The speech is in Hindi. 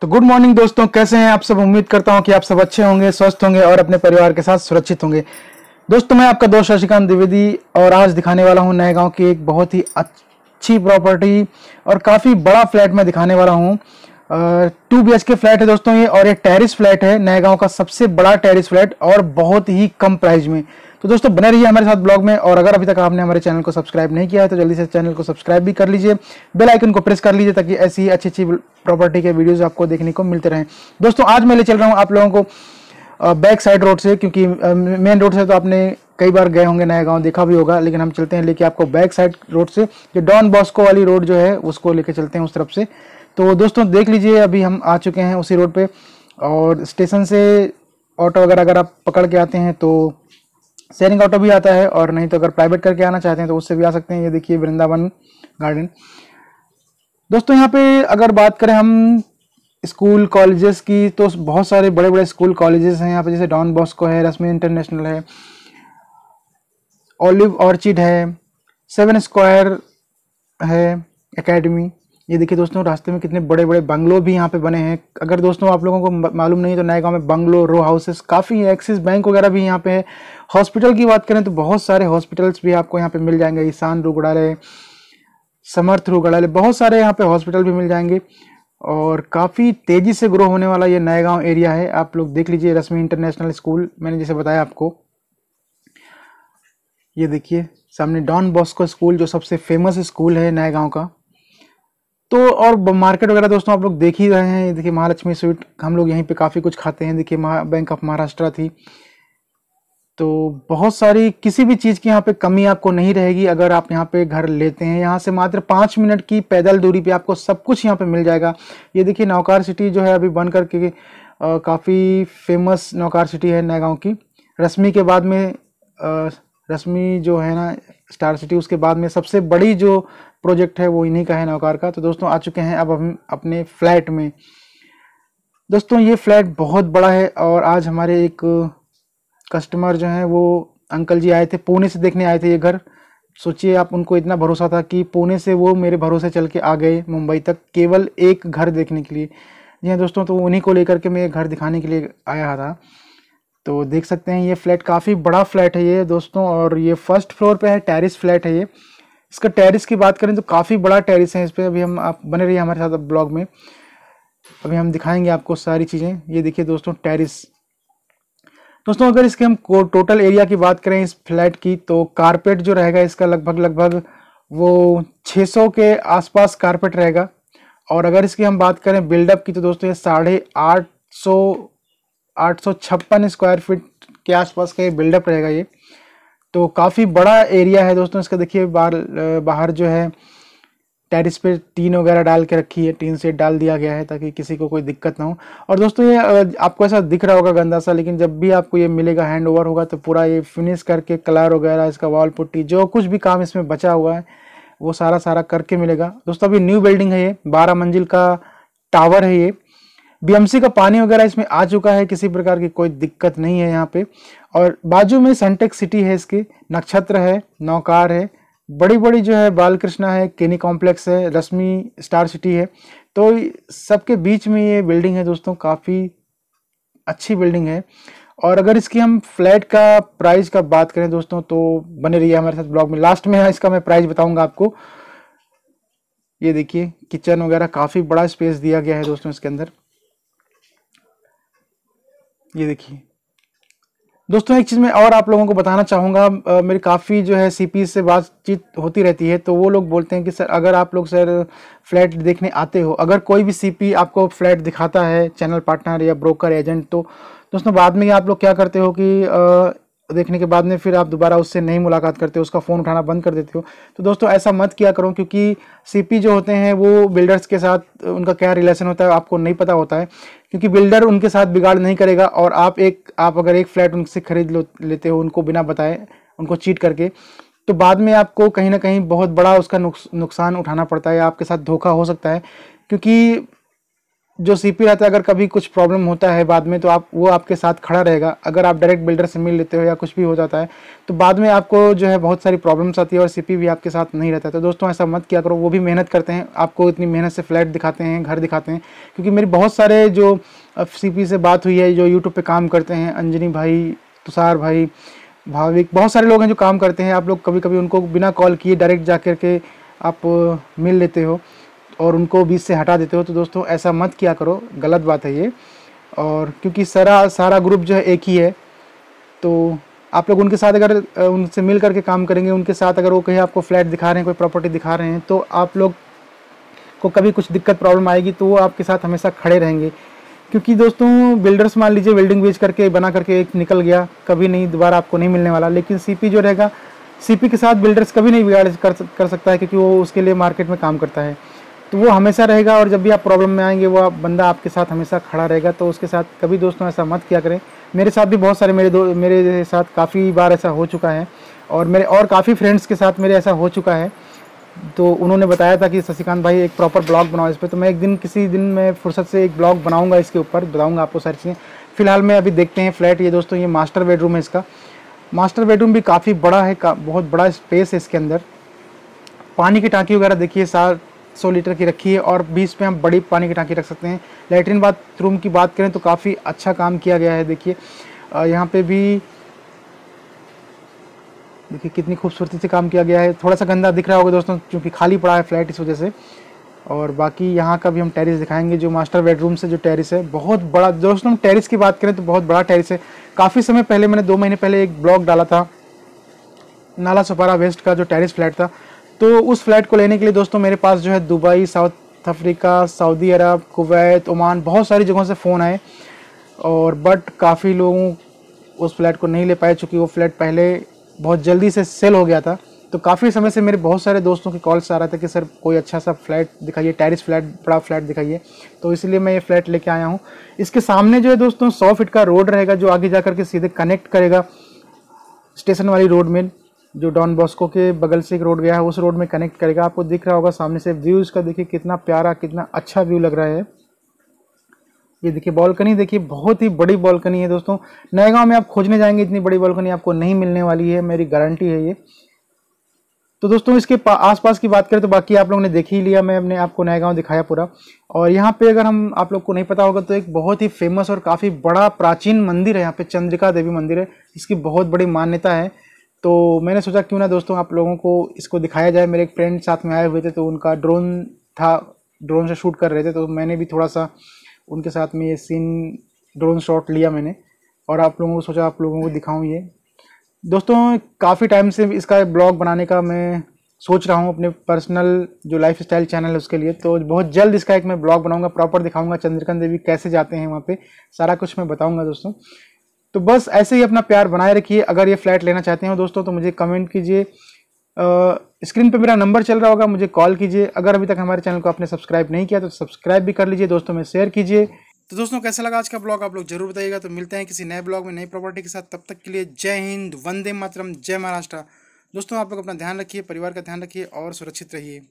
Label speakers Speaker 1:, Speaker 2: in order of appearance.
Speaker 1: तो गुड मॉर्निंग दोस्तों कैसे हैं आप सब उम्मीद करता हूं कि आप सब अच्छे होंगे स्वस्थ होंगे और अपने परिवार के साथ सुरक्षित होंगे दोस्तों मैं आपका दोस्त शशिकांत द्विवेदी और आज दिखाने वाला हूं नए गांव की एक बहुत ही अच्छी प्रॉपर्टी और काफ़ी बड़ा फ्लैट मैं दिखाने वाला हूं टू बी के फ्लैट है दोस्तों ये और ये टेरिस फ्लैट है नए का सबसे बड़ा टेरिस फ्लैट और बहुत ही कम प्राइस में तो दोस्तों बने रहिए हमारे साथ ब्लॉग में और अगर अभी तक आपने हमारे चैनल को सब्सक्राइब नहीं किया है तो जल्दी से चैनल को सब्सक्राइब भी कर लीजिए बेल आइकन को प्रेस कर लीजिए ताकि ऐसी ही अच्छी अच्छी प्रॉपर्टी के वीडियोज आपको देखने को मिलते रहें दोस्तों आज मैं ले चल रहा हूँ आप लोगों को बैक साइड रोड से क्योंकि मेन रोड से तो आपने कई बार गए होंगे नया गांव देखा भी होगा लेकिन हम चलते हैं लेके आपको बैक साइड रोड से जो डॉन बॉस्को वाली रोड जो है उसको लेके चलते हैं उस तरफ से तो दोस्तों देख लीजिए अभी हम आ चुके हैं उसी रोड पे और स्टेशन से ऑटो अगर अगर आप पकड़ के आते हैं तो शेयरिंग ऑटो भी आता है और नहीं तो अगर प्राइवेट करके आना चाहते हैं तो उससे भी आ सकते हैं ये देखिए वृंदावन गार्डन दोस्तों यहाँ पे अगर बात करें हम स्कूल कॉलेजेस की तो बहुत सारे बड़े बड़े स्कूल कॉलेजेस हैं यहाँ पे जैसे डॉन बॉस्को है रश्मि इंटरनेशनल है ऑलिव ऑर्चिड है सेवन स्क्वायर है एकेडमी ये देखिए दोस्तों रास्ते में कितने बड़े बड़े बंगलो भी यहाँ पे बने हैं अगर दोस्तों आप लोगों को मालूम नहीं तो नए गाँव में बंगलो रो हाउसेस काफ़ी है एक्सिस बैंक वगैरह भी यहाँ पे है हॉस्पिटल की बात करें तो बहुत सारे हॉस्पिटल्स भी आपको यहाँ पे मिल जाएंगे ईशान रुगड़ाले समर्थ रुगड़ाले बहुत सारे यहाँ पे हॉस्पिटल भी मिल जाएंगे और काफ़ी तेज़ी से ग्रो होने वाला ये नए गाँव एरिया है आप लोग देख लीजिए रश्मि इंटरनेशनल स्कूल मैंने जैसे बताया आपको ये देखिए सामने डॉन बॉस्को स्कूल जो सबसे फेमस स्कूल है नए गाँव का तो और मार्केट वगैरह दोस्तों आप लोग देख ही रहे हैं देखिए महालक्ष्मी स्वीट हम लोग यहीं पे काफ़ी कुछ खाते हैं देखिए बैंक ऑफ महाराष्ट्र थी तो बहुत सारी किसी भी चीज़ की यहाँ पे कमी आपको नहीं रहेगी अगर आप यहाँ पे घर लेते हैं यहाँ से मात्र पाँच मिनट की पैदल दूरी पे आपको सब कुछ यहाँ पे मिल जाएगा ये देखिए नौकार सिटी जो है अभी बन करके काफ़ी फेमस नौकार सिटी है नए की रश्मि के बाद में रश्मि जो है ना स्टार सिटी उसके बाद में सबसे बड़ी जो प्रोजेक्ट है वो इन्हीं का है नौकार का तो दोस्तों आ चुके हैं अब हम अपने फ्लैट में दोस्तों ये फ्लैट बहुत बड़ा है और आज हमारे एक कस्टमर जो हैं वो अंकल जी आए थे पुणे से देखने आए थे ये घर सोचिए आप उनको इतना भरोसा था कि पुणे से वो मेरे भरोसे चल के आ गए मुंबई तक केवल एक घर देखने के लिए जी हाँ दोस्तों तो उन्हीं को लेकर के मैं घर दिखाने के लिए आया था तो देख सकते हैं ये फ्लैट काफ़ी बड़ा फ्लैट है ये दोस्तों और ये फर्स्ट फ्लोर पे है टेरिस फ्लैट है ये इसका टेरिस की बात करें तो काफ़ी बड़ा टेरिस है इस पर अभी हम आप बने रहिए हमारे साथ ब्लॉग में अभी हम दिखाएंगे आपको सारी चीज़ें ये देखिए दोस्तों टेरिस दोस्तों अगर इसके हम टोटल एरिया की बात करें इस फ्लैट की तो कारपेट जो रहेगा इसका लगभग लगभग वो छः के आसपास कारपेट रहेगा और अगर इसकी हम बात करें बिल्डअप की तो दोस्तों ये साढ़े आठ सौ आठ स्क्वायर फीट के आसपास का ये बिल्डअप रहेगा ये तो काफ़ी बड़ा एरिया है दोस्तों इसका देखिए बाहर बाहर जो है टेरिस पे टीन वगैरह डाल के रखी है टीन सेट डाल दिया गया है ताकि किसी को कोई दिक्कत ना हो और दोस्तों ये आपको ऐसा दिख रहा होगा गंदा सा लेकिन जब भी आपको ये मिलेगा हैंड ओवर होगा तो पूरा ये फिनिश करके कलर वगैरह इसका वॉल पुट्टी जो कुछ भी काम इसमें बचा हुआ है वो सारा सारा करके मिलेगा दोस्तों अभी न्यू बिल्डिंग है ये बारह मंजिल का टावर है ये बीएमसी का पानी वगैरह इसमें आ चुका है किसी प्रकार की कोई दिक्कत नहीं है यहाँ पे और बाजू में सेंटेक सिटी है इसके नक्षत्र है नौकार है बड़ी बड़ी जो है बालकृष्णा है केनी कॉम्प्लेक्स है रश्मि स्टार सिटी है तो सबके बीच में ये बिल्डिंग है दोस्तों काफ़ी अच्छी बिल्डिंग है और अगर इसकी हम फ्लैट का प्राइस का बात करें दोस्तों तो बने रहिए हमारे साथ ब्लॉग में लास्ट में हाँ, इसका मैं प्राइस बताऊंगा आपको ये देखिए किचन वगैरह काफ़ी बड़ा स्पेस दिया गया है दोस्तों इसके अंदर ये देखिए दोस्तों एक चीज़ मैं और आप लोगों को बताना चाहूँगा मेरी काफ़ी जो है सी से बातचीत होती रहती है तो वो लोग बोलते हैं कि सर अगर आप लोग सर फ्लैट देखने आते हो अगर कोई भी सीपी आपको फ्लैट दिखाता है चैनल पार्टनर या ब्रोकर एजेंट तो दोस्तों बाद में आप लोग क्या करते हो कि आ, देखने के बाद में फिर आप दोबारा उससे नहीं मुलाकात करते हो उसका फ़ोन उठाना बंद कर देते हो तो दोस्तों ऐसा मत किया करो क्योंकि सीपी जो होते हैं वो बिल्डर्स के साथ उनका क्या रिलेशन होता है आपको नहीं पता होता है क्योंकि बिल्डर उनके साथ बिगाड़ नहीं करेगा और आप एक आप अगर एक फ्लैट उनसे खरीद लो लेते हो उनको बिना बताए उनको चीट करके तो बाद में आपको कहीं ना कहीं बहुत बड़ा उसका नुकसान उठाना पड़ता है आपके साथ धोखा हो सकता है क्योंकि जो सी पी रहता है अगर कभी कुछ प्रॉब्लम होता है बाद में तो आप वो आपके साथ खड़ा रहेगा अगर आप डायरेक्ट बिल्डर से मिल लेते हो या कुछ भी हो जाता है तो बाद में आपको जो है बहुत सारी प्रॉब्लम्स आती है और सी पी भी आपके साथ नहीं रहता है तो दोस्तों ऐसा मत किया करो वो भी मेहनत करते हैं आपको इतनी मेहनत से फ्लैट दिखाते हैं घर दिखाते हैं क्योंकि मेरी बहुत सारे जो सी से बात हुई है जो यूट्यूब पर काम करते हैं अंजनी भाई तुषार भाई भाविक बहुत सारे लोग हैं जो काम करते हैं आप लोग कभी कभी उनको बिना कॉल किए डायरेक्ट जा के आप मिल लेते हो और उनको बीच से हटा देते हो तो दोस्तों ऐसा मत किया करो गलत बात है ये और क्योंकि सारा सारा ग्रुप जो है एक ही है तो आप लोग उनके साथ अगर उनसे मिल करके काम करेंगे उनके साथ अगर वो कहीं आपको फ्लैट दिखा रहे हैं कोई प्रॉपर्टी दिखा रहे हैं तो आप लोग को कभी कुछ दिक्कत प्रॉब्लम आएगी तो वो आपके साथ हमेशा खड़े रहेंगे क्योंकि दोस्तों बिल्डर्स मान लीजिए बिल्डिंग बेच करके बना करके एक निकल गया कभी नहीं दोबारा आपको नहीं मिलने वाला लेकिन सीपी जो रहेगा सीपी के साथ बिल्डर्स कभी नहीं बिगाड़ कर, कर सकता है क्योंकि वो उसके लिए मार्केट में काम करता है तो वो हमेशा रहेगा और जब भी आप प्रॉब्लम में आएंगे वो आप बंदा आपके साथ हमेशा खड़ा रहेगा तो उसके साथ कभी दोस्तों ऐसा मत किया करें मेरे साथ भी बहुत सारे मेरे दो मेरे साथ काफ़ी बार ऐसा हो चुका है और मेरे और काफ़ी फ्रेंड्स के साथ मेरे ऐसा हो चुका है तो उन्होंने बताया था कि शशिकांत भाई एक प्रॉपर ब्लॉग बनाओ इस पर तो मैं एक दिन किसी दिन मैं फुर्सत से एक ब्लॉग बनाऊंगा इसके ऊपर बताऊंगा आपको सारी चीज़ें फिलहाल मैं अभी देखते हैं फ्लैट ये दोस्तों ये मास्टर बेडरूम है इसका मास्टर बेडरूम भी काफ़ी बड़ा है का, बहुत बड़ा स्पेस है इसके अंदर पानी की टाँकी वगैरह देखिए साथ सौ लीटर की रखी है और बीस में हम बड़ी पानी की टाँकी रख सकते हैं लेटरिन बाथरूम की बात करें तो काफ़ी अच्छा काम किया गया है देखिए यहाँ पे भी देखिए कितनी खूबसूरती से काम किया गया है थोड़ा सा गंदा दिख रहा होगा दोस्तों क्योंकि खाली पड़ा है फ्लैट इस वजह से और बाकी यहाँ का भी हम टेरिस दिखाएंगे जो मास्टर बेडरूम से जो टेरिस है बहुत बड़ा दोस्तों हम टेरिस की बात करें तो बहुत बड़ा टेरिस है काफ़ी समय पहले मैंने दो महीने पहले एक ब्लॉग डाला था नाला सुपारा वेस्ट का जो टेरिस फ्लैट था तो उस फ्लैट को लेने के लिए दोस्तों मेरे पास जो है Dubai South Africa Saudi Arabia Kuwait Oman बहुत सारी जगहों से फ़ोन आए और बट काफ़ी लोगों उस फ्लैट को नहीं ले पाए चूँकि वो फ्लैट पहले बहुत जल्दी से सेल हो गया था तो काफ़ी समय से मेरे बहुत सारे दोस्तों के कॉल्स आ रहा था कि सर कोई अच्छा सा फ्लैट दिखाइए टेरिस फ्लैट बड़ा फ्लैट दिखाइए तो इसलिए मैं ये फ्लैट लेके आया हूँ इसके सामने जो है दोस्तों सौ फिट का रोड रहेगा जो आगे जा के सीधे कनेक्ट करेगा स्टेशन वाली रोड में जो डॉन बॉस्को के बगल से एक रोड गया है उस रोड में कनेक्ट करेगा आपको दिख रहा होगा सामने से व्यू इसका देखिए कितना प्यारा कितना अच्छा व्यू लग रहा है ये देखिए बॉलकनी देखिए बहुत ही बड़ी बॉलकनी है दोस्तों नए गाँव में आप खोजने जाएंगे इतनी बड़ी बॉलकनी आपको नहीं मिलने वाली है मेरी गारंटी है ये तो दोस्तों इसके आसपास की बात करें तो बाकी आप लोगों ने देख ही लिया मैं अपने आपको नया गांव दिखाया पूरा और यहाँ पे अगर हम आप लोग को नहीं पता होगा तो एक बहुत ही फेमस और काफ़ी बड़ा प्राचीन मंदिर है यहाँ पे चंद्रिका देवी मंदिर है इसकी बहुत बड़ी मान्यता है तो मैंने सोचा क्यों ना दोस्तों आप लोगों को इसको दिखाया जाए मेरे एक फ्रेंड साथ में आए हुए थे तो उनका ड्रोन था ड्रोन से शूट कर रहे थे तो मैंने भी थोड़ा सा उनके साथ में ये सीन ड्रोन शॉट लिया मैंने और आप लोगों को सोचा आप लोगों को दिखाऊँ ये दोस्तों काफ़ी टाइम से इसका ब्लॉग बनाने का मैं सोच रहा हूँ अपने पर्सनल जो लाइफ स्टाइल चैनल है उसके लिए तो बहुत जल्द इसका एक मैं ब्लॉग बनाऊंगा प्रॉपर दिखाऊंगा चंद्रकांत देवी कैसे जाते हैं वहाँ पे सारा कुछ मैं बताऊंगा दोस्तों तो बस ऐसे ही अपना प्यार बनाए रखिए अगर ये फ्लैट लेना चाहते हो दोस्तों तो मुझे कमेंट कीजिए स्क्रीन पे मेरा नंबर चल रहा होगा मुझे कॉल कीजिए अगर अभी तक हमारे चैनल को आपने सब्सक्राइब नहीं किया तो सब्सक्राइब भी कर लीजिए दोस्तों में शेयर कीजिए तो दोस्तों कैसा लगा आज का ब्लॉग आप लोग जरूर बताइएगा तो मिलते हैं किसी नए ब्लॉग में नई प्रॉपर्टी के साथ तब तक के लिए जय हिंद वंदे मातरम जय महाराष्ट्र दोस्तों आप लोग अपना ध्यान रखिए परिवार का ध्यान रखिए और सुरक्षित रहिए